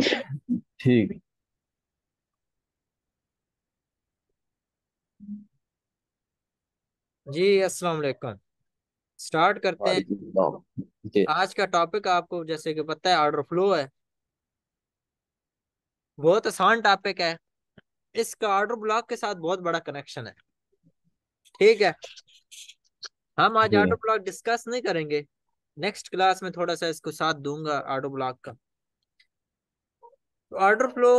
ठीक जी अस्सलाम वालेकुम स्टार्ट करते हैं आज का टॉपिक आपको जैसे कि पता है ऑर्डर फ्लो है बहुत आसान टॉपिक है इसका ऑर्डर ब्लॉक के साथ बहुत बड़ा कनेक्शन है ठीक है हम आज ऑर्डर ब्लॉक डिस्कस नहीं करेंगे नेक्स्ट क्लास में थोड़ा सा इसको साथ दूंगा ऑर्डर ब्लॉक का ऑर्डर फ्लो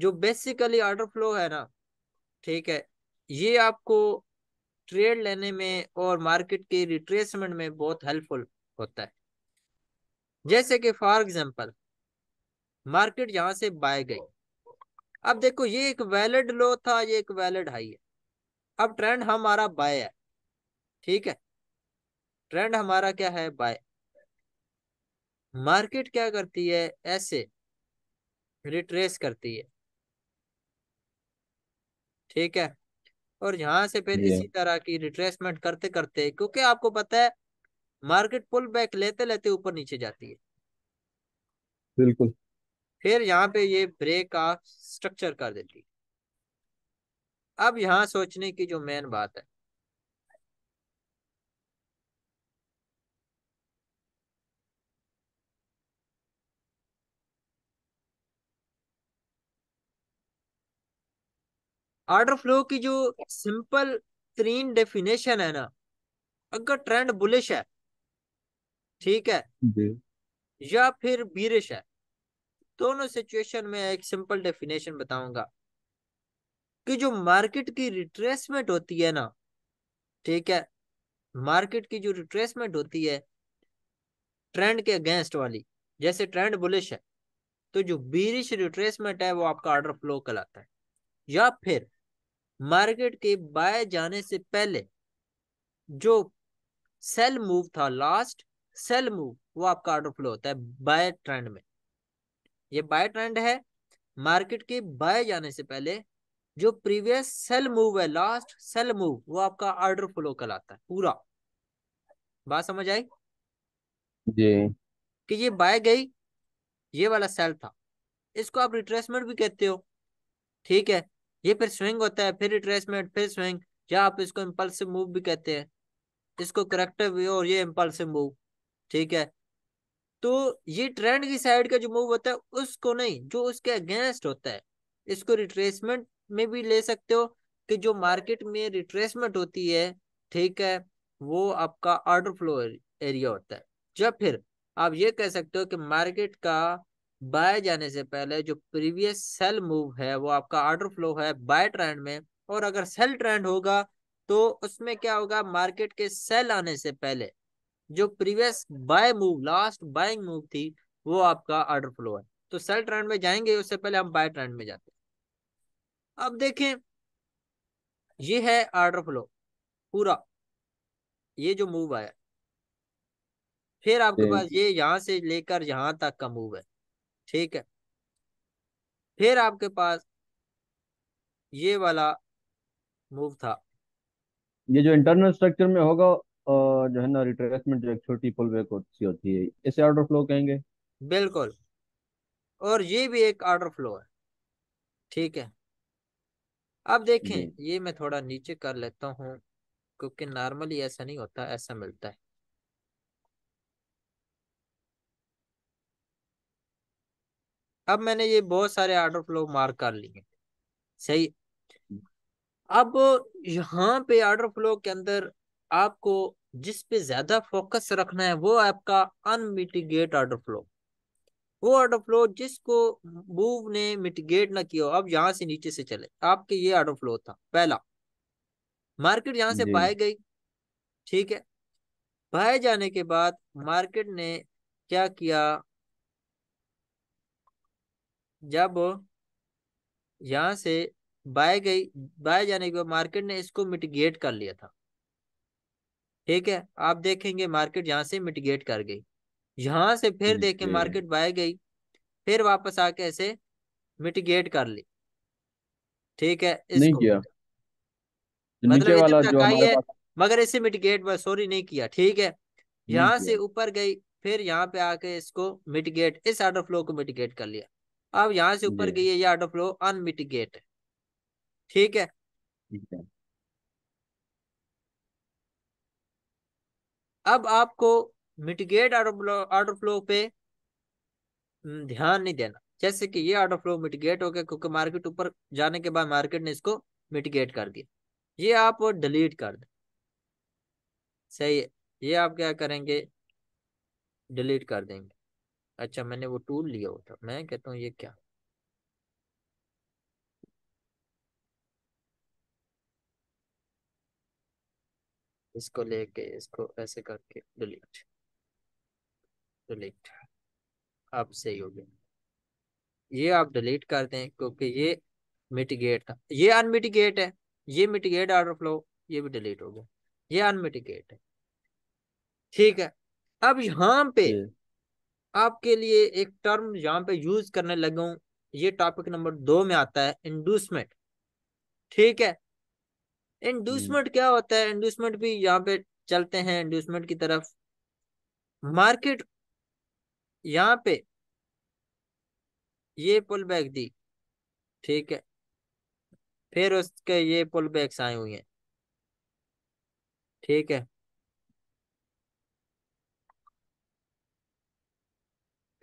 जो बेसिकली ऑर्डर फ्लो है ना ठीक है ये आपको ट्रेड लेने में और मार्केट के रिट्रेसमेंट में बहुत हेल्पफुल होता है जैसे कि फॉर एग्जांपल मार्केट यहां से बाय गई अब देखो ये एक वैलिड लो था ये एक वैलिड हाई है अब ट्रेंड हमारा बाय है ठीक है ट्रेंड हमारा क्या है बाय मार्केट क्या करती है ऐसे रिट्रेस करती है ठीक है और यहां से फिर इसी तरह की रिट्रेसमेंट करते करते क्योंकि आपको पता है मार्केट पुल बैक लेते लेते ऊपर नीचे जाती है बिल्कुल फिर यहाँ पे ये ब्रेक का स्ट्रक्चर कर देती है अब यहां सोचने की जो मेन बात है ऑर्डर फ्लो की जो सिंपल तीन डेफिनेशन है ना अगर ट्रेंड बुलिश है ठीक है या फिर बीरिश है दोनों सिचुएशन में एक सिंपल डेफिनेशन बताऊंगा कि जो मार्केट की रिट्रेसमेंट होती है ना ठीक है मार्केट की जो रिट्रेसमेंट होती है ट्रेंड के अगेंस्ट वाली जैसे ट्रेंड बुलिश है तो जो बीरिश रिट्रेसमेंट है वो आपका ऑर्डर फ्लो कहलाता है या फिर मार्केट के बाय जाने से पहले जो सेल मूव था लास्ट सेल मूव वो आपका ऑर्डर फ्लो होता है बाय ट्रेंड में ये बाय ट्रेंड है मार्केट के बाय जाने से पहले जो प्रीवियस सेल मूव है लास्ट सेल मूव वो आपका ऑर्डर फ्लो कहलाता है पूरा बात समझ आई जी कि ये बाय गई ये वाला सेल था इसको आप रिट्रेसमेंट भी कहते हो ठीक है ये फिर स्विंग होता है फिर रिट्रेसमेंट फिर स्विंग या आप इसको इम्पल्सिव मूव भी कहते हैं इसको करेक्टिव व्यू और ये इम्पल्सिव मूव ठीक है तो ये ट्रेंड की साइड का जो मूव होता है उसको नहीं जो उसके अगेंस्ट होता है इसको रिट्रेसमेंट में भी ले सकते हो कि जो मार्केट में रिट्रेसमेंट होती है ठीक है वो आपका ऑर्डर फ्लो एरिया होता है जब फिर आप ये कह सकते हो कि मार्केट का बाय जाने से पहले जो प्रीवियस सेल मूव है वो आपका ऑर्डर फ्लो है बाय ट्रेंड में और अगर सेल ट्रेंड होगा तो उसमें क्या होगा मार्केट के सेल आने से पहले जो previous buy move last buying move थी वो आपका ऑर्डर फ्लो है तो सेल ट्रेंड में जाएंगे उससे पहले हम बाय ट्रेंड में जाते अब देखें ये है ऑर्डर फ्लो पूरा ये जो मूव आया फिर आपके पास ये यहां से लेकर यहां तक का मूव है ठीक है फिर आपके पास ये वाला मूव था ये जो इंटरनल स्ट्रक्चर में होगा जो है ना रिट्रेसमेंट जो एक छोटी पुल बैक होती होती है इसे ऑर्डर फ्लो कहेंगे बिल्कुल और ये भी एक ऑर्डर फ्लो है ठीक है अब देखें ये मैं थोड़ा नीचे कर लेता हूँ क्योंकि नॉर्मली ऐसा नहीं होता ऐसा मिलता है अब मैंने ये बहुत सारे आर्डर फ्लो मार्क कर लिए सही हम्म। अब यहाँ पे आर्डर फ्लो के अंदर आपको जिस पे ज्यादा फोकस रखना है वो आपका अनमिटिगेट आर्डर फ्लो वो आर्डर फ्लो जिसको मूव ने मिटिगेट ना किया अब यहाँ से नीचे से चले आपके ये आर्डर फ्लो था पहला मार्केट यहाँ से बाय गई ठीक है बाय जाने के बाद मार्केट ने क्या किया जब यहाँ से बाय गई बाय जाने के बाद मार्केट ने इसको मिटिगेट कर लिया था ठीक है आप देखेंगे मार्केट यहाँ से मिटिगेट कर गई यहाँ से फिर देखें मार्केट बाय गई फिर वापस आके ऐसे मिटिगेट कर ली ठीक है इसको नहीं किया मतलब वाला जो है मगर इसे मिटिगेट सॉरी नहीं किया ठीक है यहाँ से ऊपर गई फिर यहाँ पे आके इसको मिटिगेट इस आर्डर फ्लो को मिटिगेट कर लिया अब यहां से ऊपर गई है ये आउट ऑफ फ्लो अनमिटिगेट ठीक है अब आपको mitigate out of out of flow पे हम्म, ध्यान नहीं देना जैसे कि ये आउट ऑफ फ्लो मिटिगेट हो गया क्योंकि मार्केट ऊपर जाने के बाद मार्केट ने इसको मिटिगेट कर दिया ये आप डिलीट कर दें सही है ये आप क्या करेंगे डिलीट कर देंगे अच्छा मैंने वो टूल लिया होता मैं कहता हूँ ये क्या इसको लेके इसको ऐसे करके डिलीट डिलीट अब सही हो गया ये आप डिलीट कर दें क्योंकि ये मिटिगेट था ये अनमिटिगेट है ये मिटिगेट आर्डर फ्लो ये भी डिलीट हो गया ये अनमिटिगेट है ठीक है अब यहाँ पे आपके लिए एक टर्म यहाँ पे यूज करने लगा ये टॉपिक नंबर दो में आता है इंडूसमेंट ठीक है इंडूसमेंट क्या होता है इंडूसमेंट भी यहाँ पे चलते हैं इंडूसमेंट की तरफ मार्केट यहाँ पे ये पुल बैक दी ठीक है फिर उसके ये पुल बैक्स आए हुए हैं ठीक है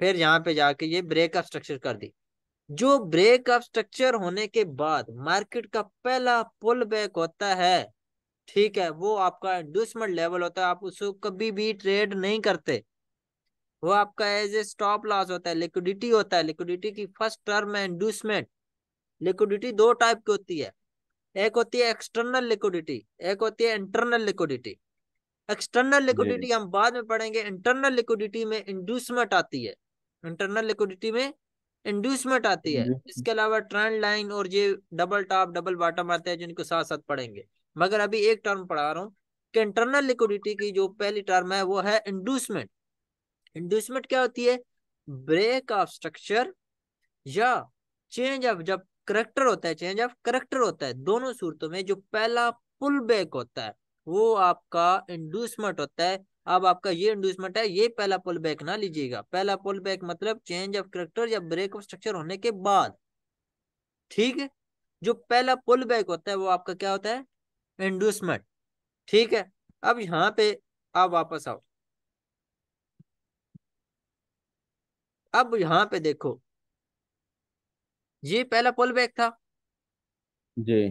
फिर यहाँ पे जाके ये ब्रेकअप स्ट्रक्चर कर दी जो ब्रेकअप स्ट्रक्चर होने के बाद मार्केट का पहला पुल बैक होता है ठीक है वो आपका इंडूसमेंट लेवल होता है आप उसको कभी भी ट्रेड नहीं करते वो आपका एज ए स्टॉप लॉस होता है लिक्विडिटी होता है लिक्विडिटी की फर्स्ट टर्म है इंडूसमेंट लिक्विडिटी दो टाइप की होती है एक होती है एक्सटर्नल लिक्विडिटी एक होती है इंटरनल लिक्विडिटी एक्सटर्नल लिक्विडिटी हम बाद में पढ़ेंगे इंटरनल लिक्विडिटी में इंडूसमेंट आती है इंटरनल लिक्विडिटी में इंड्यूसमेंट आती है इसके अलावा ट्रेंड लाइन और ये डबल टॉप डबल बॉटम आते हैं जिनको साथ साथ पढ़ेंगे मगर अभी एक टर्म पढ़ा रहा हूँ कि इंटरनल लिक्विडिटी की जो पहली टर्म है वो है इंड्यूसमेंट इंड्यूसमेंट क्या होती है ब्रेक ऑफ स्ट्रक्चर या चेंज ऑफ जब करेक्टर होता है चेंज ऑफ करेक्टर होता है दोनों सूरतों में जो पहला पुल बैक होता है वो आपका इंड्यूसमेंट होता है अब आपका ये इंडूसमेंट है ये पहला पुल बैक ना लीजिएगा पहला पुल बैक मतलब चेंज ऑफ करेक्टर या ब्रेक ऑफ स्ट्रक्चर होने के बाद ठीक है जो पहला पुल बैक होता है वो आपका क्या होता है इंड्यूसमेंट ठीक है अब यहां पे आप वापस आओ अब यहां पे देखो ये पहला पुल बैक था जी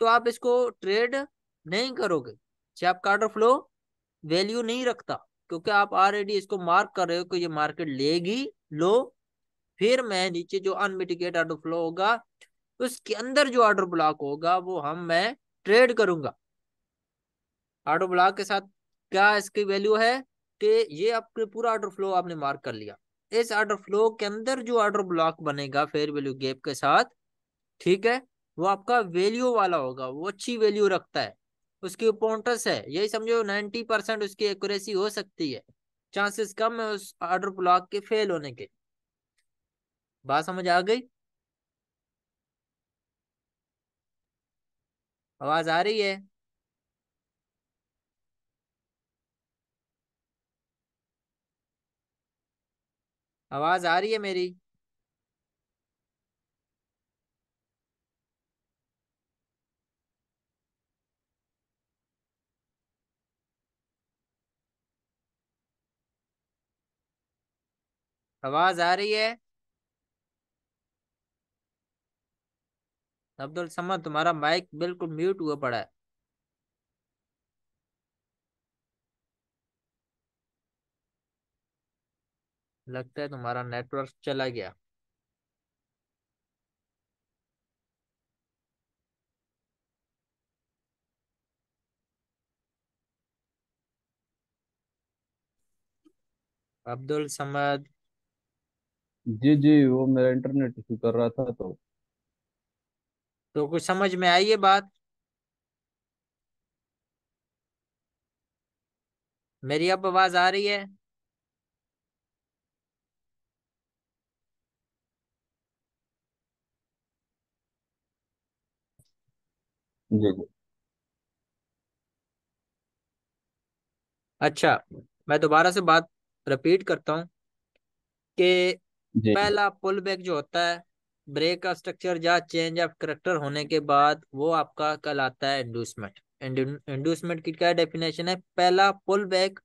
तो आप इसको ट्रेड नहीं करोगे चाहे आपका ऑर्डर फ्लो वैल्यू नहीं रखता क्योंकि आप ऑलरेडी इसको मार्क कर रहे हो कि ये मार्केट लेगी लो फिर मैं नीचे जो अनमिटिकेट ऑर्डर फ्लो होगा उसके अंदर जो ऑर्डर ब्लॉक होगा वो हम मैं ट्रेड करूंगा ऑर्डर ब्लॉक के साथ क्या इसकी वैल्यू है कि ये आपके पूरा ऑर्डर फ्लो आपने मार्क कर लिया इस ऑर्डर फ्लो के अंदर जो ऑर्डर ब्लॉक बनेगा फेयर वैल्यू गैप के साथ ठीक है वो आपका वैल्यू वाला होगा वो अच्छी वैल्यू रखता है उसकी इंपॉर्टेंस है यही समझो नाइन्टी परसेंट उसकी एक्यूरेसी हो सकती है चांसेस कम है उस ऑर्डर ब्लॉक के फेल होने के बात समझ आ गई आवाज आ रही है आवाज आ रही है मेरी आवाज आ रही है अब्दुल समद तुम्हारा माइक बिल्कुल म्यूट हुआ पड़ा है लगता है तुम्हारा नेटवर्क चला गया अब्दुल समद जी जी वो मेरा इंटरनेट इशू कर रहा था तो तो कुछ समझ में आई ये बात मेरी अब आवाज आ रही है जी जी अच्छा मैं दोबारा से बात रिपीट करता हूँ कि पहला पुल बैक जो होता है ब्रेक का स्ट्रक्चर या चेंज ऑफ करेक्टर होने के बाद वो आपका कल आता है इंडूसमेंट इंडूसमेंट की क्या डेफिनेशन है पहला pull back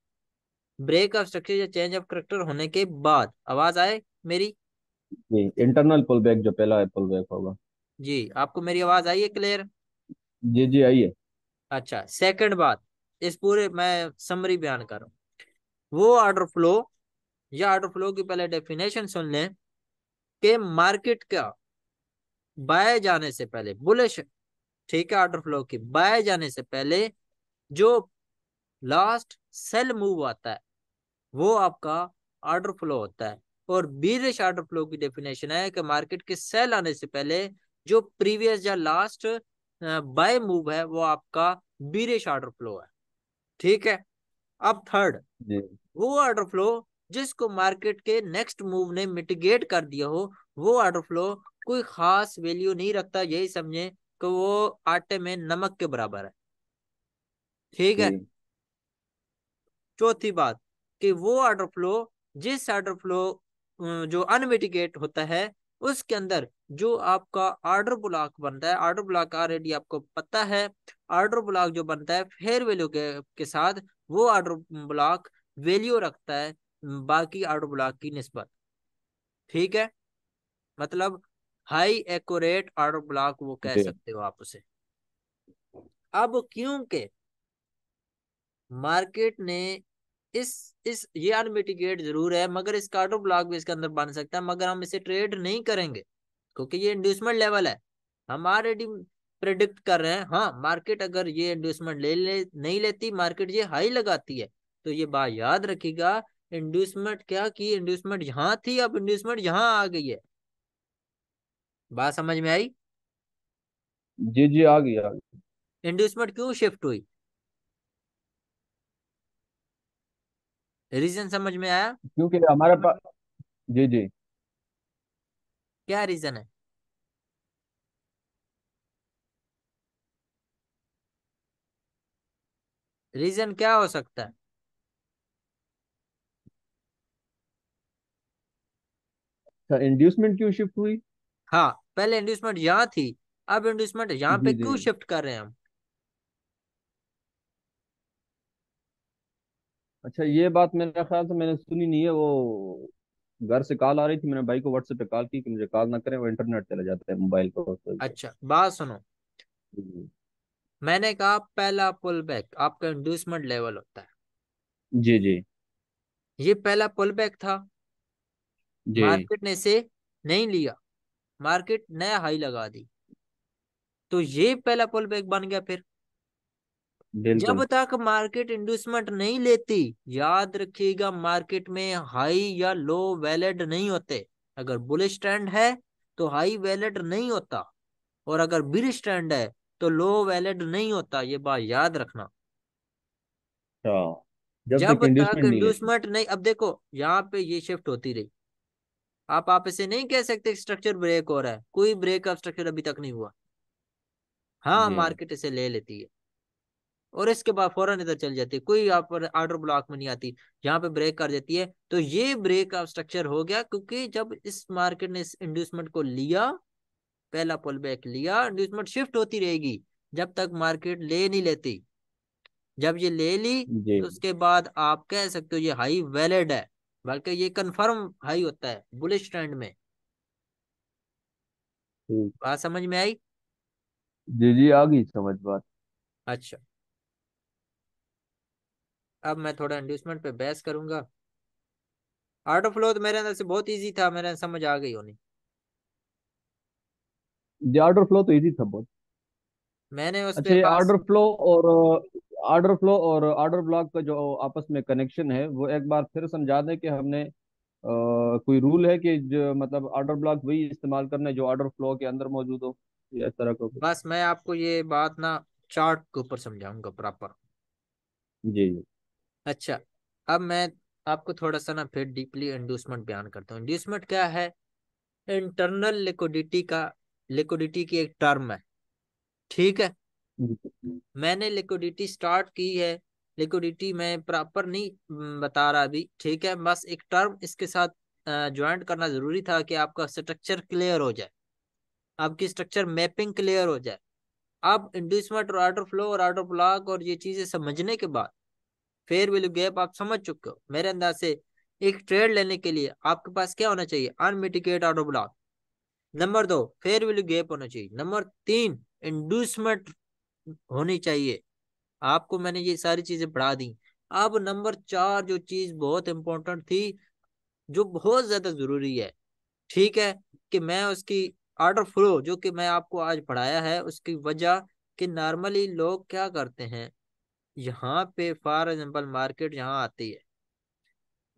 break of structure या चेंज ऑफ करेक्टर होने के बाद आवाज आए मेरी जी इंटरनल पुल बैक जो पहला है पुल बैक होगा जी आपको मेरी आवाज आई है क्लियर जी जी आई है अच्छा सेकंड बात इस पूरे मैं समरी बयान कर रहा हूँ वो ऑर्डर फ्लो या आउट फ्लो की पहले डेफिनेशन सुन लें कि मार्केट का बाय जाने से पहले बुलिश ठीक है आउट फ्लो की बाय जाने से पहले जो लास्ट सेल मूव आता है वो आपका आर्डर फ्लो होता है और बीरिश आर्डर फ्लो की डेफिनेशन है कि मार्केट के सेल आने से पहले जो प्रीवियस या लास्ट बाय मूव है वो आपका बीरिश आर्डर फ्लो है ठीक है अब थर्ड वो आर्डर फ्लो जिसको मार्केट के नेक्स्ट मूव ने मिटिगेट कर दिया हो वो ऑर्डर फ्लो कोई खास वैल्यू नहीं रखता यही समझे कि वो आटे में नमक के बराबर है ठीक है चौथी बात कि वो ऑर्डर फ्लो जिस ऑर्डर फ्लो जो अनमिटिगेट होता है उसके अंदर जो आपका ऑर्डर ब्लॉक बनता है ऑर्डर ब्लॉक ऑलरेडी आपको पता है ऑर्डर ब्लॉक जो बनता है फेयर वैल्यू के, के साथ वो ऑर्डर ब्लॉक वैल्यू रखता है बाकी आउट ब्लॉक की नस्बत ठीक है मतलब हाई एकट आउट ब्लॉक वो कह सकते हो आप उसे अब क्योंकि मार्केट ने इस इस ये अनमिटिगेट जरूर है मगर इसका आउट ब्लॉक भी इसके अंदर बन सकता है मगर हम इसे ट्रेड नहीं करेंगे क्योंकि ये इंड्यूसमेंट लेवल है हम ऑलरेडी प्रेडिक्ट कर रहे हैं हाँ मार्केट अगर ये इंड्यूसमेंट ले ले नहीं लेती मार्केट ये हाई लगाती है तो ये बात याद रखिएगा इंड्यूसमेंट क्या की इंड्यूसमेंट यहां थी अब इंड्यूसमेंट यहां आ गई है बात समझ में आई जी जी आ गई आ गई इंड्यूसमेंट क्यों शिफ्ट हुई रीजन समझ में आया क्योंकि हमारे पास जी जी क्या रीजन है रीजन क्या हो सकता है अच्छा इंड्यूसमेंट क्यों शिफ्ट हुई हाँ पहले इंड्यूसमेंट यहाँ थी अब इंड्यूसमेंट यहाँ पे क्यों शिफ्ट कर रहे हैं हम अच्छा ये बात मेरे ख्याल से मैंने सुनी नहीं है वो घर से कॉल आ रही थी मैंने भाई को व्हाट्सएप पे कॉल की कि मुझे कॉल ना करें वो इंटरनेट चला जाता है मोबाइल को तो अच्छा बात सुनो मैंने कहा पहला पुल बैक आपका इंड्यूसमेंट लेवल होता है जी जी ये पहला पुल बैक था मार्केट ने इसे नहीं लिया मार्केट नया हाई लगा दी तो ये पहला पुल बैक बन गया फिर जब तक मार्केट इंडूसमेंट नहीं लेती याद रखिएगा मार्केट में हाई या लो वैलिड नहीं होते अगर बुलिश ट्रेंड है तो हाई वैलिड नहीं होता और अगर बिल ट्रेंड है तो लो वैलिड नहीं होता ये बात याद रखना हाँ, जब तक इंडस्टमेंट नहीं अब देखो यहाँ पे ये शिफ्ट होती रही आप आप इसे नहीं कह सकते स्ट्रक्चर ब्रेक हो रहा है कोई ब्रेक ऑफ स्ट्रक्चर अभी तक नहीं हुआ हाँ मार्केट इसे ले लेती है और इसके बाद फौरन इधर चल जाती है कोई आप ऑर्डर ब्लॉक में नहीं आती यहाँ पे ब्रेक कर देती है तो ये ब्रेक ऑफ स्ट्रक्चर हो गया क्योंकि जब इस मार्केट ने इस इंड्यूसमेंट को लिया पहला पुल बैक लिया इंड्यूसमेंट शिफ्ट होती रहेगी जब तक मार्केट ले नहीं लेती जब ये ले ली तो उसके बाद आप कह सकते हो ये हाई वैलिड है बल्कि ये कंफर्म हाई होता है बुलिश ट्रेंड में बात समझ में आई जी जी आ गई समझ बात अच्छा अब मैं थोड़ा इंड्यूसमेंट पे बहस करूंगा आर्ट ऑफ फ्लो तो मेरे अंदर से बहुत इजी था मेरे समझ आ गई होनी ऑर्डर फ्लो तो इजी था बहुत मैंने उस अच्छा पे पास... फ्लो और ऑर्डर फ्लो और ऑर्डर ब्लॉक का जो आपस में कनेक्शन है वो एक बार फिर समझा दें कि हमने आ, कोई रूल है कि जो मतलब ऑर्डर ब्लॉक वही इस्तेमाल करना है जो ऑर्डर फ्लो के अंदर मौजूद हो या इस तरह को बस मैं आपको ये बात ना चार्ट के ऊपर समझाऊंगा प्रॉपर जी जी अच्छा अब मैं आपको थोड़ा सा ना फिर डीपली इंड्यूसमेंट बयान करता हूँ इंड्यूसमेंट क्या है इंटरनल लिक्विडिटी का लिक्विडिटी की एक टर्म है ठीक है मैंने लिक्विडिटी स्टार्ट की है लिक्विडिटी मैं प्रॉपर नहीं हम्म, बता रहा अभी ठीक है बस एक टर्म इसके साथ ज्वाइंट करना जरूरी था कि आपका स्ट्रक्चर क्लियर हो जाए आपकी स्ट्रक्चर मैपिंग क्लियर हो जाए अब इंड्यूसमेंट और आर्डर फ्लो और आर्डर ब्लॉक और ये चीजें समझने के बाद फेयर वैल्यू गैप आप समझ चुके हो मेरे अंदाज से एक ट्रेड लेने के लिए आपके पास क्या होना चाहिए अनमिटिकेट आर्डर ब्लॉक नंबर दो फेयर वैल्यू गैप होना चाहिए नंबर तीन इंड्यूसमेंट होनी चाहिए आपको मैंने ये सारी चीजें पढ़ा दी अब नंबर चार जो चीज बहुत इंपॉर्टेंट थी जो बहुत ज्यादा जरूरी है ठीक है कि मैं उसकी आर्डर फ्लो जो कि मैं आपको आज पढ़ाया है उसकी वजह कि नॉर्मली लोग क्या करते हैं यहाँ पे फॉर एग्जाम्पल मार्केट यहाँ आती है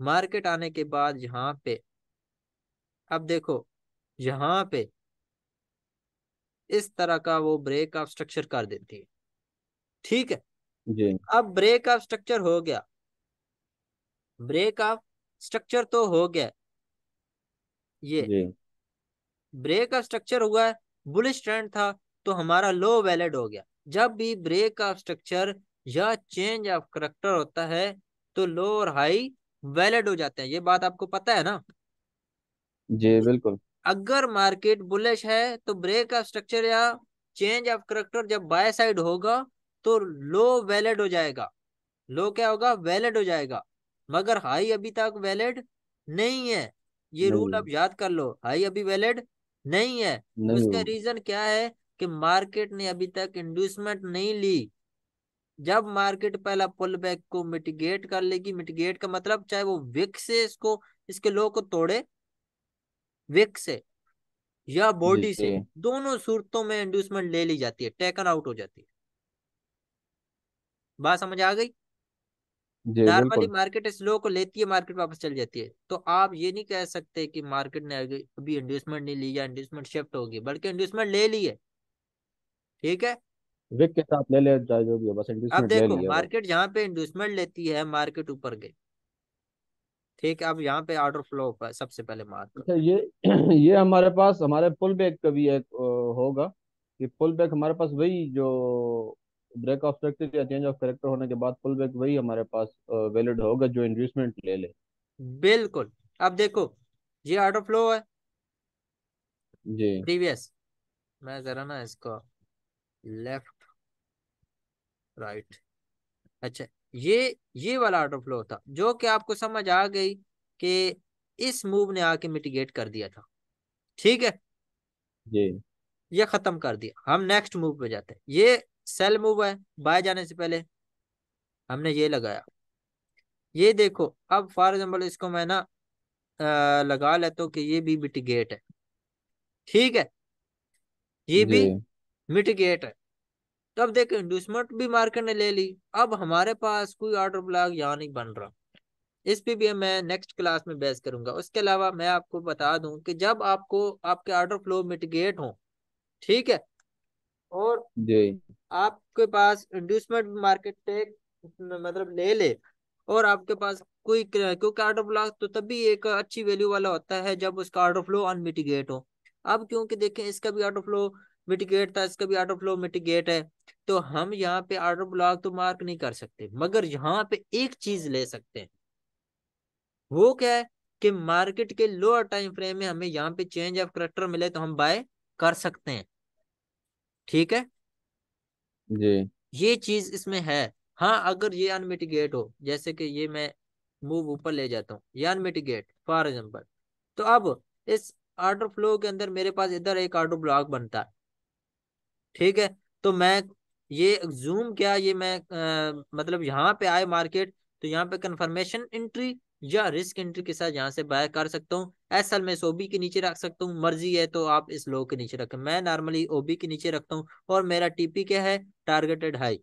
मार्केट आने के बाद यहाँ पे अब देखो यहाँ पे इस तरह का वो ब्रेक ऑफ स्ट्रक्चर कर देती है ठीक है जी अब ब्रेक ऑफ स्ट्रक्चर हो गया ब्रेक ऑफ स्ट्रक्चर तो हो गया ये ब्रेक ऑफ स्ट्रक्चर हुआ है ट्रेंड था तो हमारा लो वैलिड हो गया जब भी ब्रेक ऑफ स्ट्रक्चर या चेंज ऑफ करेक्टर होता है तो लो और हाई वैलिड हो जाते हैं ये बात आपको पता है ना जी बिल्कुल अगर मार्केट बुलिश है तो ब्रेक ऑफ स्ट्रक्चर या चेंज ऑफ करेक्टर जब बाय साइड होगा तो लो वैलिड हो जाएगा लो क्या होगा वैलिड हो जाएगा मगर हाई अभी तक वैलिड नहीं है ये रूल आप याद कर लो हाई अभी वैलिड नहीं है तो नहीं। उसका रीजन क्या है कि मार्केट ने अभी तक इंड्यूसमेंट नहीं ली जब मार्केट पहला पुल बैक को मिटिगेट कर लेगी मिटिगेट का मतलब चाहे वो विक से इसको इसके लो को तोड़े विक से या बॉडी से दोनों सूरतों में इंड्यूसमेंट ले ली जाती है टेकन आउट हो जाती है बात समझ आ गई नॉर्मली मार्केट इस लो को लेती है मार्केट वापस चल जाती है तो आप ये नहीं कह सकते कि मार्केट ने अभी इंड्यूसमेंट नहीं ली या इंड्यूसमेंट शिफ्ट होगी बल्कि इंड्यूसमेंट ले ली है ठीक है विक के साथ ले ले जो भी है बस इंड्यूसमेंट ले ली है अब देखो मार्केट जहाँ पे इंड्यूसमेंट लेती है मार्केट ऊपर गई ठीक है अब यहाँ पे आर्डर फ्लो पर सबसे पहले मार्क अच्छा, ये ये हमारे पास हमारे पुल बैक का भी एक होगा कि पुल बैक हमारे पास वही जो ब्रेक ऑफ करेक्टर या चेंज ऑफ करेक्टर होने के बाद पुल बैक वही हमारे पास वैलिड होगा जो इंड्यूसमेंट ले ले बिल्कुल अब देखो ये आर्डर फ्लो है जी प्रीवियस मैं जरा ना इसको लेफ्ट राइट अच्छा ये ये वाला आउट फ्लो था जो कि आपको समझ आ गई कि इस मूव ने आके मिटिगेट कर दिया था ठीक है जी ये खत्म कर दिया हम नेक्स्ट मूव पे जाते हैं ये सेल मूव है बाय जाने से पहले हमने ये लगाया ये देखो अब फॉर एग्जाम्पल इसको मैं ना लगा लेता हूँ कि ये भी मिटिगेट है ठीक है ये भी मिटिगेट है तो अब देखो इंडूसमेंट भी मार्केट ने ले ली अब हमारे पास कोई ऑर्डर ब्लॉक यहाँ नहीं बन रहा इस पे भी मैं नेक्स्ट क्लास में बहस करूंगा उसके अलावा मैं आपको बता दूं कि जब आपको आपके ऑर्डर फ्लो मिटिगेट हो ठीक है और आपके पास इंडूसमेंट मार्केट टेक मतलब ले ले और आपके पास कोई क्योंकि ऑर्डर ब्लॉक तो तभी एक अच्छी वैल्यू वाला होता है जब उसका ऑर्डर फ्लो अनमिटिगेट हो अब क्योंकि देखें इसका भी ऑर्डर फ्लो मिटिगेट था इसका भी आर्डर फ्लो मिटिगेट है तो हम यहाँ पे आर्डर ब्लॉक तो मार्क नहीं कर सकते मगर यहाँ पे एक चीज ले सकते हैं वो क्या है कि मार्केट के लोअर टाइम फ्रेम में हमें यहाँ पे चेंज ऑफ करेक्टर मिले तो हम बाय कर सकते हैं ठीक है जी ये चीज इसमें है हाँ अगर ये अनमिटिगेट हो जैसे कि ये मैं मूव ऊपर ले जाता हूँ ये अनमिटिगेट फॉर एग्जाम्पल तो अब इस ऑर्डर फ्लो के अंदर मेरे पास इधर एक ऑर्डर ब्लॉक बनता है ठीक है तो मैं ये जूम क्या ये मैं आ, मतलब यहाँ पे आए मार्केट तो यहाँ पे कंफर्मेशन एंट्री या रिस्क एंट्री के साथ यहाँ से बाय कर सकता हूँ एस में सोबी के नीचे रख सकता हूँ मर्जी है तो आप इस लो के नीचे रखें मैं नॉर्मली ओबी के नीचे रखता हूँ और मेरा टीपी क्या है टारगेटेड हाई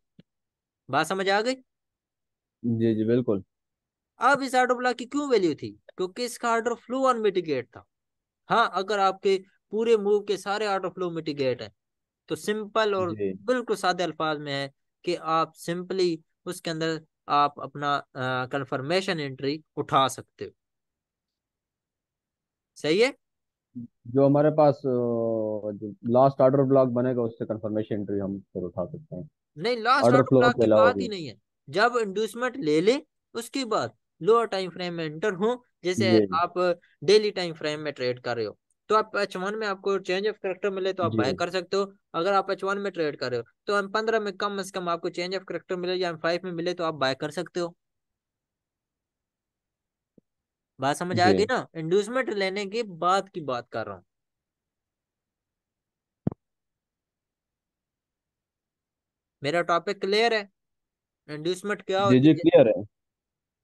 बात समझ आ गई जी जी बिल्कुल अब इस आर्डर ब्लॉक की क्यों वैल्यू थी क्योंकि इसका आर्डर फ्लो अनमिटिगेट था हाँ अगर आपके पूरे मूव के सारे आर्डर फ्लो मिटिगेट है तो सिंपल और बिल्कुल सादे अल्फाज में है कि आप सिंपली उसके अंदर आप अपना कंफर्मेशन एंट्री उठा सकते हो सही है जो हमारे पास लास्ट ऑर्डर ब्लॉक बनेगा उससे कंफर्मेशन एंट्री हम फिर उठा सकते हैं नहीं लास्ट ऑर्डर ब्लॉक की बात ही नहीं है जब इंड्यूसमेंट ले ले उसके बाद लोअर टाइम फ्रेम में एंटर हो जैसे आप डेली टाइम फ्रेम में ट्रेड कर रहे हो तो आप एच वन में आपको चेंज ऑफ करेक्टर मिले तो आप बाय कर सकते हो अगर आप एच वन में ट्रेड कर रहे हो तो एम पंद्रह में कम से कम आपको चेंज ऑफ करेक्टर मिले या एम फाइव में मिले तो आप बाय कर सकते हो बात समझ गई ना इंड्यूसमेंट लेने की बात की बात कर रहा हूं मेरा टॉपिक क्लियर है इंड्यूसमेंट क्या जी जी क्लियर है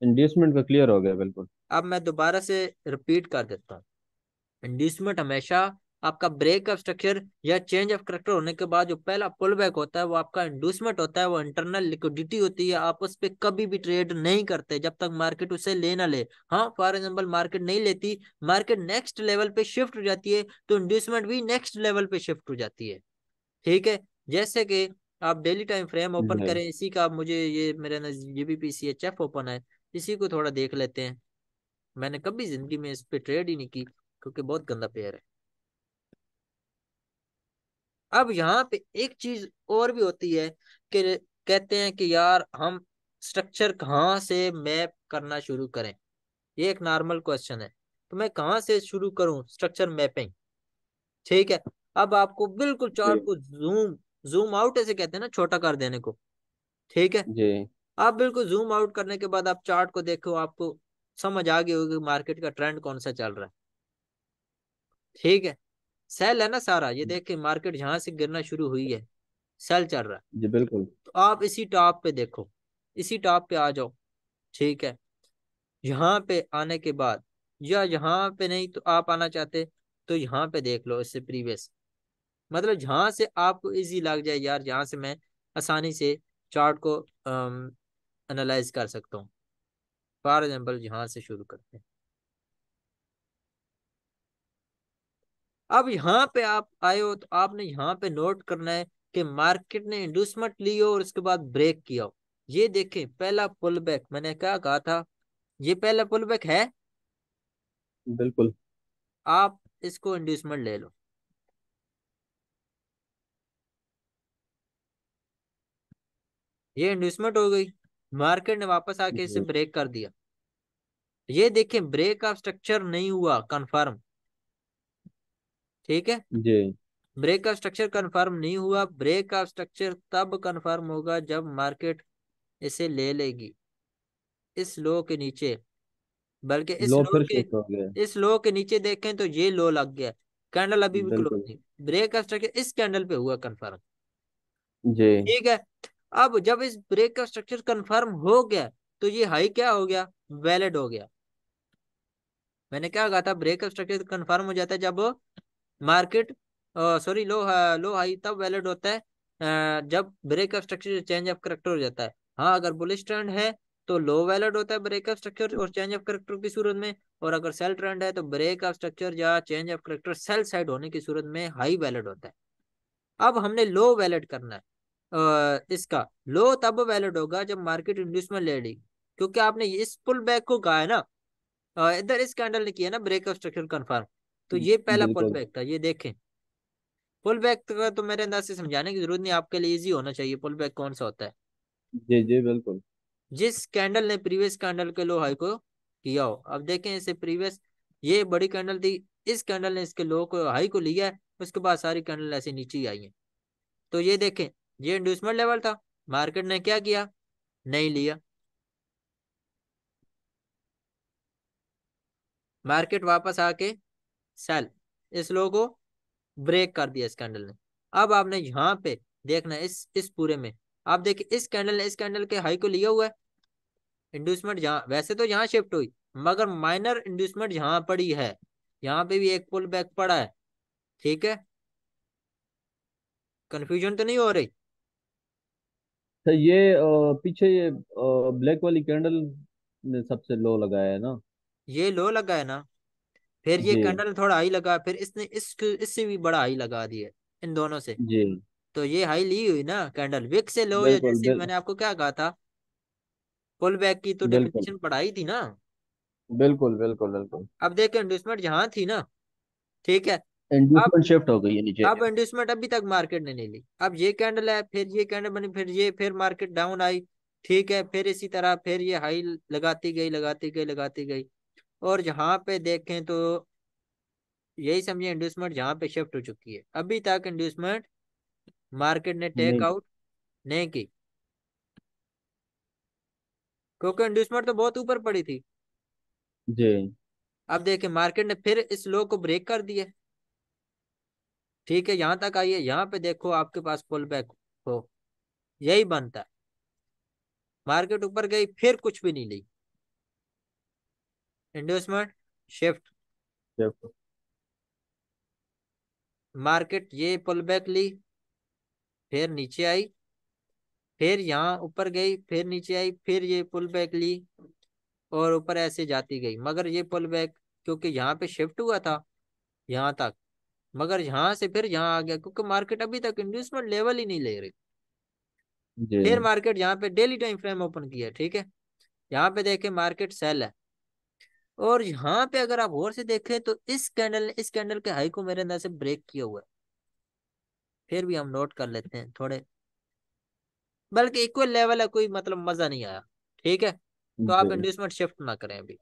इंड्यूसमेंट का क्लियर हो गया बिल्कुल अब मैं दोबारा से रिपीट कर देता हूँ इंड्यूसमेंट हमेशा आपका ब्रेक ऑफ स्ट्रक्चर या चेंज ऑफ करेक्टर होने के बाद जो पहला पुल बैक होता है वो आपका इंड्यूसमेंट होता है वो इंटरनल लिक्विडिटी होती है आप उस पर कभी भी ट्रेड नहीं करते जब तक मार्केट उसे ले ना ले हाँ फॉर एग्जाम्पल मार्केट नहीं लेती मार्केट नेक्स्ट लेवल पे शिफ्ट हो जाती है तो इंड्यूसमेंट भी नेक्स्ट लेवल पे शिफ्ट हो जाती है ठीक है जैसे कि आप डेली टाइम फ्रेम ओपन करें इसी का मुझे ये मेरे जीबीपीसीएचएफ ओपन है इसी को थोड़ा देख लेते हैं मैंने कभी जिंदगी में इस पे ट्रेड ही नहीं की क्योंकि बहुत गंदा पेयर है अब यहाँ पे एक चीज और भी होती है कि कहते हैं कि यार हम स्ट्रक्चर कहाँ से मैप करना शुरू करें ये एक नॉर्मल क्वेश्चन है तो मैं कहाँ से शुरू करूं स्ट्रक्चर मैपिंग ठीक है अब आपको बिल्कुल चार्ट को जूम जूम आउट ऐसे कहते हैं ना छोटा कर देने को ठीक है जी आप बिल्कुल जूम आउट करने के बाद आप चार्ट को देखो आपको समझ आ गई होगी मार्केट का ट्रेंड कौन सा चल रहा है ठीक है सेल है ना सारा ये हम्म। देख के मार्केट जहां से गिरना शुरू हुई है सेल चल रहा है जी बिल्कुल तो आप इसी टॉप पे देखो इसी टॉप पे आ जाओ ठीक है यहाँ पे आने के बाद या यहाँ पे नहीं तो आप आना चाहते तो यहाँ पे देख लो इससे प्रीवियस मतलब जहां से आपको इजी लग जाए यार जहां से मैं आसानी से चार्ट को एनालाइज कर सकता हूँ फॉर एग्जाम्पल यहाँ से शुरू करते हैं अब यहाँ पे आप आए हो तो आपने यहाँ पे नोट करना है कि मार्केट ने इंडूसमेंट ली हो और उसके बाद ब्रेक किया हो ये देखें पहला पुल बैक मैंने क्या कहा था ये पहला पुल बैक है बिल्कुल आप इसको इंड्यूसमेंट ले लो ये इंड्यूसमेंट हो गई मार्केट ने वापस आके इसे ब्रेक कर दिया ये देखें ब्रेक ऑफ स्ट्रक्चर नहीं हुआ कंफर्म ठीक है जी ब्रेक का स्ट्रक्चर कंफर्म नहीं हुआ ब्रेक का स्ट्रक्चर तब कंफर्म होगा जब मार्केट इसे ले लेगी इस लो के नीचे बल्कि इस लो, लो के इस लो के नीचे देखें तो ये लो लग गया कैंडल अभी भी क्लोज नहीं ब्रेक का स्ट्रक्चर इस कैंडल पे हुआ कंफर्म जी ठीक है अब जब इस ब्रेक का स्ट्रक्चर कंफर्म हो गया तो ये हाई क्या हो गया वैलिड हो गया मैंने क्या कहा था ब्रेक का स्ट्रक्चर कंफर्म हो जाता है जब market sorry low low high तब वैलिड होता है जब break of structure change of character हो जाता है हाँ अगर बुलिश ट्रेंड है तो लो वैलिड होता है ब्रेकअप स्ट्रक्चर और चेंज ऑफ करेक्टर की सूरत में और अगर सेल ट्रेंड है तो ब्रेकअप स्ट्रक्चर या change of character sell side होने की सूरत में हाई वैलिड होता है अब हमने लो वैलिड करना है इसका लो तब वैलिड होगा जब मार्केट इंड्यूसमेंट ले लेगी क्योंकि आपने इस पुल बैक को कहा है ना इधर इस कैंडल ने किया ना ब्रेकअप स्ट्रक्चर कन्फर्म तो हम्म, ये पहला पुल बैक था ये देखें पुल बैक का तो मेरे अंदाज से समझाने की जरूरत नहीं आपके लिए इजी होना चाहिए पुल बैक कौन सा होता है जी जी बिल्कुल जिस कैंडल ने प्रीवियस कैंडल के लो हाई को किया हो अब देखें इसे प्रीवियस ये बड़ी कैंडल थी इस कैंडल ने इसके लो को हाई को लिया है उसके बाद सारी कैंडल ऐसे नीचे ही आई है तो ये देखें ये इंड्यूसमेंट लेवल था मार्केट ने क्या किया नहीं लिया मार्केट वापस आके सेल इस लोगों को ब्रेक कर दिया इस कैंडल ने अब आपने यहाँ पे देखना इस इस पूरे में आप देखिए इस कैंडल ने इस कैंडल के हाई को लिया हुआ है इंड्यूसमेंट यहाँ वैसे तो यहाँ शिफ्ट हुई मगर माइनर इंड्यूसमेंट यहाँ पड़ी है यहाँ पे भी एक पुल बैक पड़ा है ठीक है कंफ्यूजन तो नहीं हो रही तो ये पीछे ये ब्लैक वाली कैंडल ने सबसे लो लगाया है ना ये लो लगाया है ना फिर ये कैंडल थोड़ा हाई लगा फिर इसने इस इससे भी बड़ा हाई लगा दिया इन दोनों से जी तो ये हाई ली हुई ना कैंडल विक से लो या जैसे मैंने आपको क्या कहा था पुल बैक की तो डिफिनेशन पढ़ाई थी ना बिल्कुल बिल्कुल बिल्कुल अब देखे इंडस्टमेंट यहाँ थी ना ठीक है इंडस्टमेंट शिफ्ट हो गई है नीचे अब इंडस्टमेंट अभी तक मार्केट ने नहीं ली अब ये कैंडल है फिर ये कैंडल बनी फिर ये फिर मार्केट डाउन आई ठीक है फिर इसी तरह फिर ये हाई लगाती गई लगाती गई लगाती गई और जहाँ पे देखें तो यही समझिए इंड्यूसमेंट जहाँ पे शिफ्ट हो चुकी है अभी तक इंड्यूसमेंट मार्केट ने टेक आउट नहीं की क्योंकि इंड्यूसमेंट तो बहुत ऊपर पड़ी थी जी अब देखें मार्केट ने फिर इस लो को ब्रेक कर दिया ठीक है यहाँ तक आइए यहाँ पे देखो आपके पास पुल बैक हो यही बनता है मार्केट ऊपर गई फिर कुछ भी नहीं ली इंड्यूसमेंट शिफ्ट मार्केट ये पुल बैक ली फिर नीचे आई फिर यहाँ ऊपर गई फिर नीचे आई फिर ये पुल बैक ली और ऊपर ऐसे जाती गई मगर ये पुल बैक क्योंकि यहाँ पे शिफ्ट हुआ था यहाँ तक मगर यहाँ से फिर यहाँ आ गया क्योंकि मार्केट अभी तक इंड्यूसमेंट लेवल ही नहीं ले रही फिर मार्केट यहाँ पे डेली टाइम फ्रेम ओपन किया ठीक है यहाँ पे देखे मार्केट सेल है और यहाँ पे अगर आप गौर से देखें तो इस कैंडल ने इस कैंडल के हाई को मेरे अंदर से ब्रेक किया हुआ है फिर भी हम नोट कर लेते हैं थोड़े बल्कि इक्वल लेवल है कोई मतलब मजा नहीं आया ठीक है तो आप इन्वेस्टमेंट शिफ्ट ना करें अभी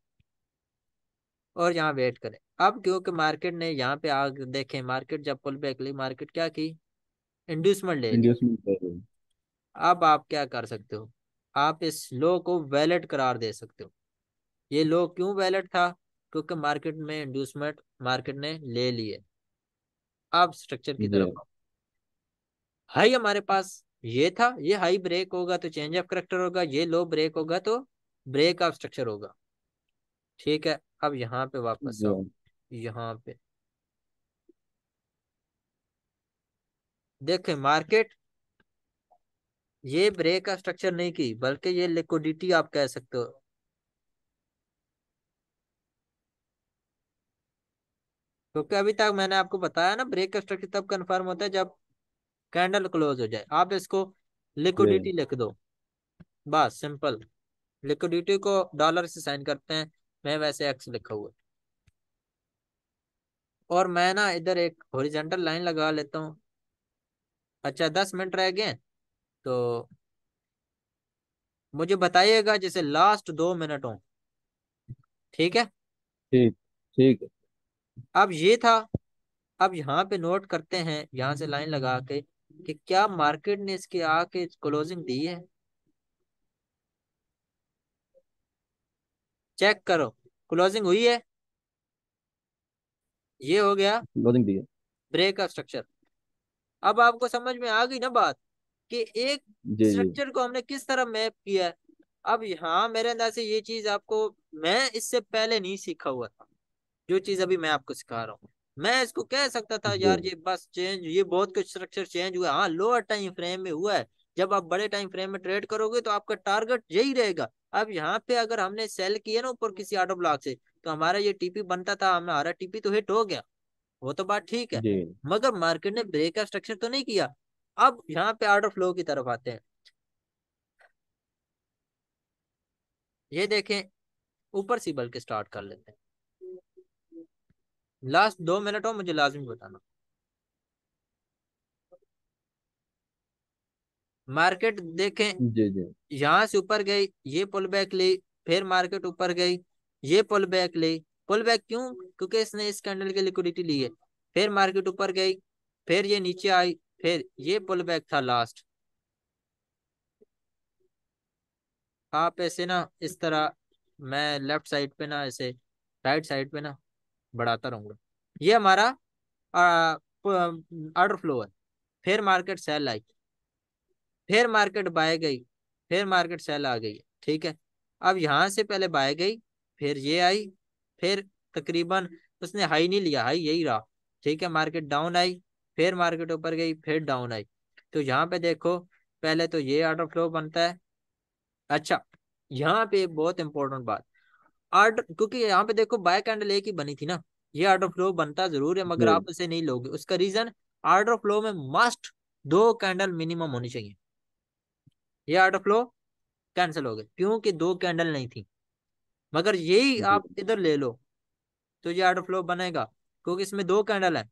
और यहाँ वेट करें अब क्योंकि मार्केट ने यहाँ पे आग देखें मार्केट जब पुल बैक ली मार्केट क्या की इंड्यूसमेंट ले अब आप क्या कर सकते हो आप इस लो को वैलिड करार दे सकते हो ये लो क्यों वैलिड था क्योंकि मार्केट में इंड्यूसमेंट मार्केट ने ले लिए अब स्ट्रक्चर की तरफ हाई हमारे पास ये था ये हाई ब्रेक होगा तो चेंज ऑफ करेक्टर होगा ये लो ब्रेक होगा तो ब्रेक ऑफ स्ट्रक्चर होगा ठीक है अब यहाँ पे वापस आओ यहाँ पे देखे मार्केट ये ब्रेक का स्ट्रक्चर नहीं की बल्कि ये लिक्विडिटी आप कह सकते हो क्योंकि अभी तक मैंने आपको बताया ना ब्रेक स्ट्रक्चर तब कंफर्म होता है जब कैंडल क्लोज हो जाए आप इसको लिक्विडिटी लिख दो बस सिंपल लिक्विडिटी को डॉलर से साइन करते हैं मैं वैसे एक्स लिखा हुआ और मैं ना इधर एक हॉरिजेंटल लाइन लगा लेता हूँ अच्छा दस मिनट रह गए तो मुझे बताइएगा जैसे लास्ट दो मिनट हो ठीक है ठीक ठीक है अब ये था अब यहाँ पे नोट करते हैं यहाँ से लाइन लगा के कि क्या मार्केट ने इसके आके क्लोजिंग दी है चेक करो क्लोजिंग हुई है ये हो गया क्लोजिंग दी है ब्रेक का स्ट्रक्चर अब आपको समझ में आ गई ना बात कि एक स्ट्रक्चर को हमने किस तरह मैप किया है अब यहाँ मेरे अंदाज से ये चीज आपको मैं इससे पहले नहीं सीखा हुआ था जो चीज अभी मैं आपको सिखा रहा हूँ मैं इसको कह सकता था यार ये बस चेंज ये बहुत कुछ स्ट्रक्चर चेंज हुआ हाँ लोअर टाइम फ्रेम में हुआ है जब आप बड़े टाइम फ्रेम में ट्रेड करोगे तो आपका टारगेट यही रहेगा अब यहाँ पे अगर हमने सेल किया ना ऊपर किसी ऑटो ब्लॉक से तो हमारा ये टीपी बनता था हमारा टीपी तो हिट हो गया वो तो बात ठीक है मगर मार्केट ने ब्रेक का स्ट्रक्चर तो नहीं किया अब यहाँ पे आर्डर फ्लो की तरफ आते हैं ये देखें ऊपर सी बल्कि स्टार्ट कर लेते हैं लास्ट दो मिनट हो मुझे लाजमी बताना मार्केट देखें जी जी यहाँ से ऊपर गई ये पुल बैक ली फिर मार्केट ऊपर गई ये पुल बैक ली पुल बैक क्यों क्योंकि इसने इस कैंडल की लिक्विडिटी ली है फिर मार्केट ऊपर गई फिर ये नीचे आई फिर ये पुल बैक था लास्ट आप ऐसे ना इस तरह मैं लेफ्ट साइड पे ना ऐसे राइट साइड पे ना बढ़ाता रहूंगा ये हमारा ऑर्डर फ्लो है फिर मार्केट सेल आई फिर मार्केट बाय गई फिर मार्केट सेल आ गई ठीक है अब यहाँ से पहले बाय गई फिर ये आई फिर तकरीबन उसने हाई नहीं लिया हाई यही रहा ठीक है मार्केट डाउन आई फिर मार्केट ऊपर गई फिर डाउन आई तो यहाँ पे देखो पहले तो ये ऑर्डर फ्लो बनता है अच्छा यहाँ पे बहुत इंपॉर्टेंट बात आर्ट क्योंकि यहाँ पे देखो बाय कैंडल एक ही बनी थी ना ये आर्ट ऑफ फ्लो बनता जरूर है मगर हम्म। आप उसे नहीं लोगे उसका रीजन आर्ट ऑफ फ्लो में मस्ट दो कैंडल मिनिमम होनी चाहिए ये आर्ट ऑफ फ्लो कैंसिल हो गए क्योंकि दो कैंडल नहीं थी मगर यही आप इधर ले लो तो ये आर्ट ऑफ फ्लो बनेगा क्योंकि इसमें दो कैंडल है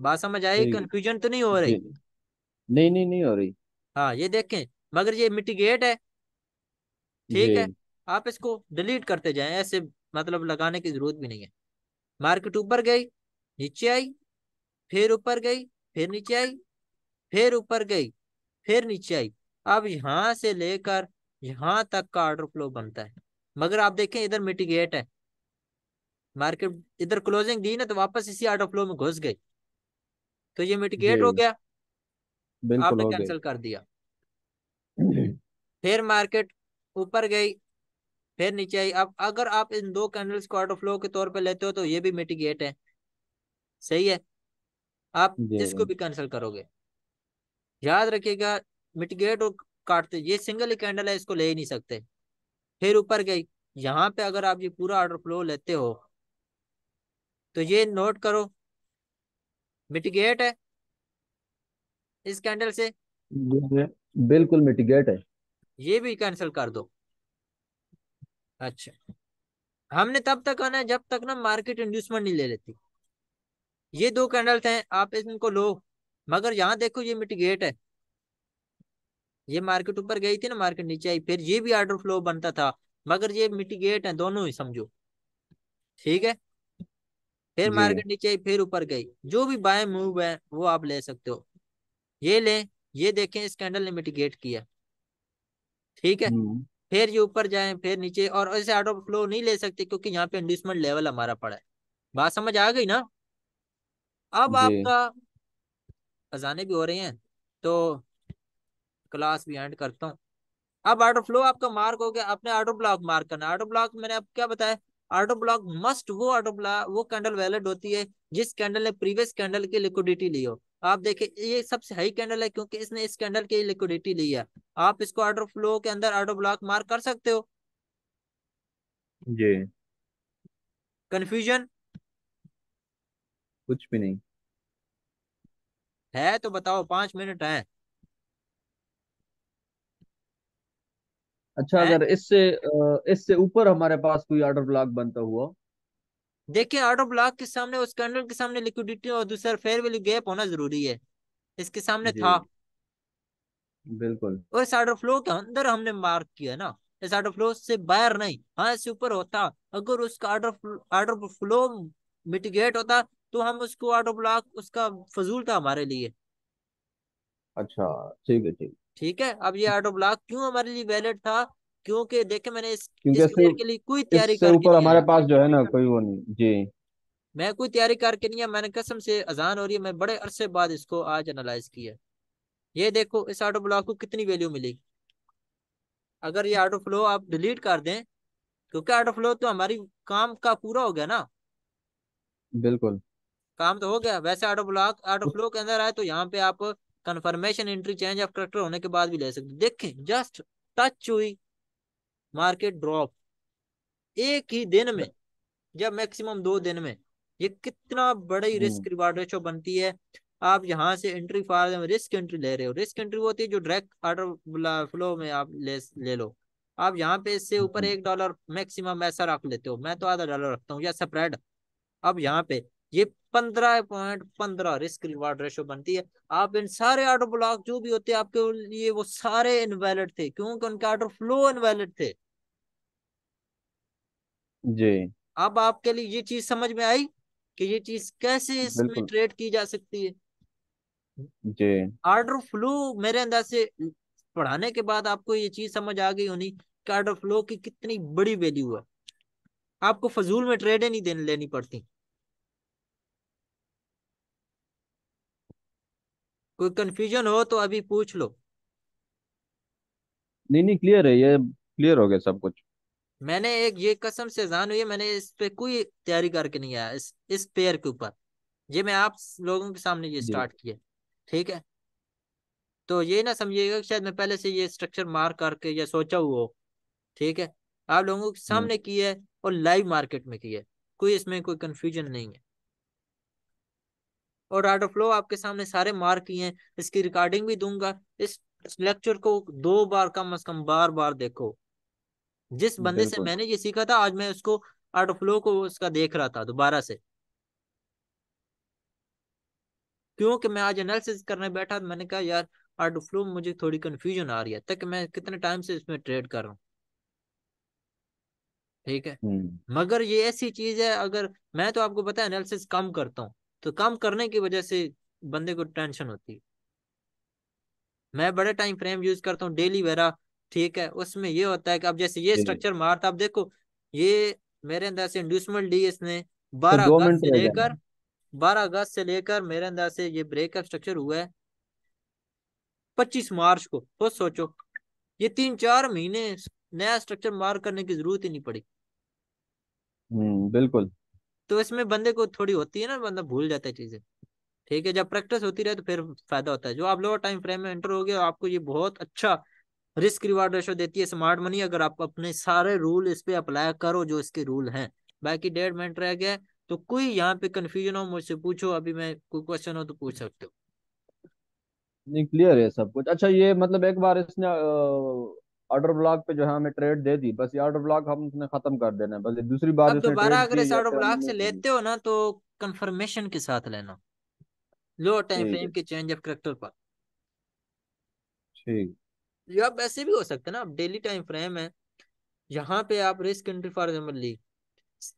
बात समझ आई कंफ्यूजन तो नहीं हो रही नहीं नहीं नहीं हो रही हाँ ये देखें मगर ये मिटिगेट है ठीक है आप इसको डिलीट करते जाए ऐसे मतलब लगाने की जरूरत भी नहीं है मार्केट ऊपर गई नीचे आई फिर ऊपर गई फिर नीचे आई फिर ऊपर गई फिर नीचे आई अब यहां से लेकर यहाँ तक का ऑर्डर फ्लो बनता है मगर आप देखें इधर मिटिगेट है मार्केट इधर क्लोजिंग दी ना तो वापस इसी ऑर्डर फ्लो में घुस गई तो ये मिटिगेट हो गया आपने कैंसिल कर दिया फिर मार्केट ऊपर गई फिर नीचे आई अब अगर आप इन दो कैंडल्स को आउट ऑफ फ्लो के तौर पर लेते हो तो ये भी मिटिगेट है सही है आप इसको भी कैंसिल करोगे याद रखिएगा मिटिगेट और काटते ये सिंगल ही कैंडल है इसको ले ही नहीं सकते फिर ऊपर गई यहाँ पे अगर आप ये पूरा ऑर्डर फ्लो लेते हो तो ये नोट करो मिटिगेट है इस कैंडल से बिल्कुल मिटिगेट है ये भी कैंसिल कर दो अच्छा हमने तब तक आना है जब तक ना मार्केट इंड्यूसमेंट नहीं ले लेती ये दो कैंडल्स हैं आप इनको लो मगर यहाँ देखो ये मिटिगेट है ये मार्केट ऊपर गई थी ना मार्केट नीचे आई फिर ये भी आर्डर फ्लो बनता था मगर ये मिटिगेट है दोनों ही समझो ठीक है फिर मार्केट नीचे आई फिर ऊपर गई जो भी बाय मूव है वो आप ले सकते हो ये ले ये देखें इस कैंडल ने मिटिगेट किया ठीक है हम्म। फिर ये ऊपर जाए फिर नीचे और ऐसे आउट ऑफ फ्लो नहीं ले सकते क्योंकि यहाँ पे इंड्यूसमेंट लेवल हमारा पड़ा है बात समझ आ गई ना अब आपका अजाने भी हो रहे हैं तो क्लास भी एंड करता हूँ अब आउट ऑफ फ्लो आपका मार्क हो गया आपने आउट ऑफ ब्लॉक मार्क करना आउट ऑफ ब्लॉक मैंने आपको क्या बताया आउट ऑफ ब्लॉक मस्ट वो आउट ऑफ ब्लॉक वो कैंडल वैलिड होती है जिस कैंडल ने प्रीवियस कैंडल की लिक्विडिटी ली हो आप देखें ये सबसे हाई कैंडल है क्योंकि इसने इस कैंडल की लिक्विडिटी ली है आप इसको ऑर्डर फ्लो के अंदर ऑर्डर ब्लॉक मार्क कर सकते हो जी कंफ्यूजन कुछ भी नहीं है तो बताओ पांच मिनट है अच्छा है? अगर इससे इससे ऊपर हमारे पास कोई ऑर्डर ब्लॉक बनता हुआ देखिए आउट ऑफ ब्लॉक के सामने उस कैंडल के सामने लिक्विडिटी और दूसरा फेयर वैल्यू गैप होना जरूरी है इसके सामने था बिल्कुल और इस आउट ऑफ फ्लो के अंदर हमने मार्क किया ना इस आउट ऑफ फ्लो से बाहर नहीं हाँ इससे ऊपर होता अगर उसका out of out of flow mitigate होता तो हम उसको आउट ऑफ ब्लॉक उसका फजूल था हमारे लिए अच्छा ठीक है ठीक ठीक है अब ये आउट ऑफ ब्लॉक क्यों हमारे लिए वैलिड था क्योंकि देखे मैंने इस क्योंकि इस इससे के लिए कोई तैयारी इससे करके ऊपर नहीं हमारे पास जो है ना कोई वो नहीं जी मैं कोई तैयारी करके नहीं है मैंने कसम से अजान हो रही है मैं बड़े अरसे बाद इसको आज एनालाइज किया ये देखो इस ऑटो ब्लॉक को कितनी वैल्यू मिली अगर ये ऑटो फ्लो आप डिलीट कर दें क्योंकि ऑटो फ्लो तो हमारी काम का पूरा हो गया ना बिल्कुल काम तो हो गया वैसे ऑटो ब्लॉक ऑटो फ्लो के अंदर आए तो यहाँ पे आप confirmation entry change of character होने के बाद भी ले सकते देखें जस्ट टच हुई मार्केट ड्रॉप एक ही दिन में या मैक्सिमम दो दिन में ये कितना बड़ी हम्म। रिस्क रिवार्ड रेशो बनती है आप यहाँ से एंट्री फार रिस्क एंट्री ले रहे हो रिस्क एंट्री होती है जो डायरेक्ट ऑर्डर फ्लो में आप ले ले लो आप यहाँ पे इससे ऊपर हम्म। एक डॉलर मैक्सिमम ऐसा रख लेते हो मैं तो आधा डॉलर रखता हूँ या स्प्रेड अब यहाँ पे ये पंद्रह पॉइंट पंद्रह रिस्क रिवार्ड रेशो बनती है आप इन सारे ऑर्डर ब्लॉक जो भी होते आपके लिए वो सारे इनवैलिड थे क्योंकि उनके ऑर्डर फ्लो इनवैलिड थे जी अब आपके लिए ये चीज समझ में आई कि ये चीज कैसे इसमें ट्रेड की जा सकती है जी ऑर्डर फ्लो मेरे अंदाज से पढ़ाने के बाद आपको ये चीज समझ आ गई होनी कि ऑर्डर फ्लो की कितनी बड़ी वैल्यू है आपको फजूल में ट्रेडें नहीं देने लेनी पड़ती कोई कंफ्यूजन हो तो अभी पूछ लो नहीं नहीं क्लियर है ये क्लियर हो गया सब कुछ मैंने एक ये कसम से जान हुई है मैंने इस पे कोई तैयारी करके नहीं आया इस इस पेयर के ऊपर ये मैं आप लोगों के सामने ये स्टार्ट किया ठीक है तो ये ना समझिएगा शायद मैं पहले से ये स्ट्रक्चर मार करके या सोचा हुआ ठीक है आप लोगों के सामने की है और लाइव मार्केट में किया है कोई इसमें कोई कंफ्यूजन नहीं है और आर्ट ऑफ लॉ आपके सामने सारे मार्क किए हैं इसकी रिकॉर्डिंग भी दूंगा इस लेक्चर को दो बार कम अज कम बार बार देखो जिस बंदे से मैंने ये सीखा था आज मैं उसको आर्ट ऑफ लॉ को उसका देख रहा था दोबारा से क्योंकि मैं आज एनालिसिस करने बैठा मैंने कहा यार आर्ट ऑफ लॉ मुझे थोड़ी कंफ्यूजन आ रही है तक मैं कितने टाइम से इसमें ट्रेड कर रहा हूँ ठीक है हम्म। मगर ये ऐसी चीज है अगर मैं तो आपको पता है एनालिसिस कम करता हूँ तो काम करने की वजह से बंदे को टेंशन होती है मैं बड़े टाइम फ्रेम यूज करता हूँ डेली वेरा ठीक है उसमें ये होता है कि अब जैसे ये स्ट्रक्चर मारता अब देखो ये मेरे अंदर से इंड्यूसमेंट ली इसने तो बारह अगस्त से लेकर बारह अगस्त से लेकर मेरे अंदर से ये ब्रेकअप स्ट्रक्चर हुआ है पच्चीस मार्च को तो सोचो ये तीन चार महीने नया स्ट्रक्चर मार करने की जरूरत ही नहीं पड़ी हम्म बिल्कुल तो इसमें बंदे को थोड़ी होती है ना बंदा मतलब भूल जाता है चीजें ठीक है जब प्रैक्टिस होती रहे तो फिर फायदा होता है जो आप लोग टाइम फ्रेम में एंटर हो गया आपको ये बहुत अच्छा रिस्क रिवार्ड रेशो देती है स्मार्ट मनी अगर आप अपने सारे रूल इस पे अप्लाई करो जो इसके रूल हैं बाकी डेढ़ मिनट रह गया तो कोई यहाँ पे कंफ्यूजन हो मुझसे पूछो अभी मैं कोई क्वेश्चन हो तो पूछ सकते हो नहीं क्लियर है सब कुछ अच्छा ये मतलब एक बार इसने ऑर्डर ब्लॉक पे जो है हमें ट्रेड दे दी बस ये ऑर्डर ब्लॉक हम उसने खत्म कर देना है बस दूसरी बात दोबारा अगर इस ऑर्डर ब्लॉक से लेते हो ना तो कंफर्मेशन के साथ लेना लो टाइम फ्रेम के चेंज ऑफ करेक्टर पर ठीक या वैसे भी हो सकता है ना अब डेली टाइम फ्रेम है यहाँ पे आप रिस्क एंट्री फॉर एग्जाम्पल ली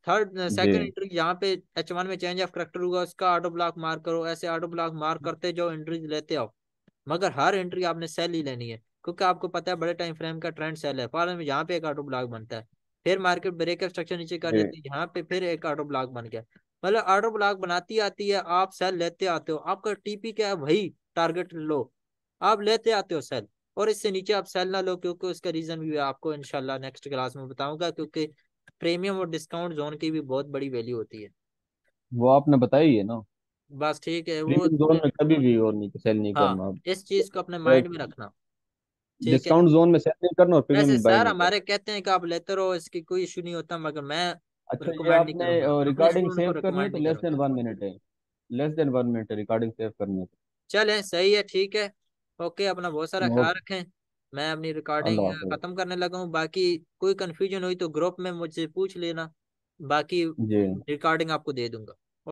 थर्ड सेकंड एंट्री यहाँ पे एच वन में चेंज ऑफ करेक्टर होगा उसका ऑटो ब्लॉक मार्क करो ऐसे ऑटो ब्लॉक मार्क करते जो एंट्री लेते आओ मगर हर एंट्री आपने सेल ही लेनी है क्योंकि आपको पता है बड़े टाइम फ्रेम का ट्रेंड सेल है फॉरन में यहाँ पे एक ऑटो ब्लॉक बनता है फिर मार्केट ब्रेक का स्ट्रक्चर नीचे कर देती है यहाँ पे फिर एक ऑटो ब्लॉक बन गया मतलब ऑटो ब्लॉक बनाती आती है आप सेल लेते आते हो आपका टीपी क्या है वही टारगेट लो आप लेते आते हो सेल और इससे नीचे आप सेल ना लो क्योंकि उसका रीजन भी आपको इनशाला नेक्स्ट क्लास में बताऊंगा क्योंकि प्रीमियम और डिस्काउंट जोन की भी बहुत बड़ी वैल्यू होती है वो आपने बताई है ना बस ठीक है वो जोन में कभी भी और नहीं सेल नहीं हाँ, करना इस चीज को अपने माइंड में रखना डिस्काउंट जोन में सेल नहीं करना और प्रीमियम बाय सर हमारे कहते हैं कि आप लेते रहो इसकी कोई इशू नहीं होता मगर मैं अच्छा रिकॉर्डिंग सेव तो करनी है तो लेस देन 1 मिनट है लेस देन 1 मिनट है रिगार्डिंग सेव करनी है चलें सही है ठीक है ओके अपना बहुत सारा ख्याल रखें मैं अपनी रिकॉर्डिंग खत्म करने लगा हूँ बाकी कोई कंफ्यूजन हुई तो ग्रुप में मुझसे पूछ लेना बाकी रिकॉर्डिंग आपको दे दूंगा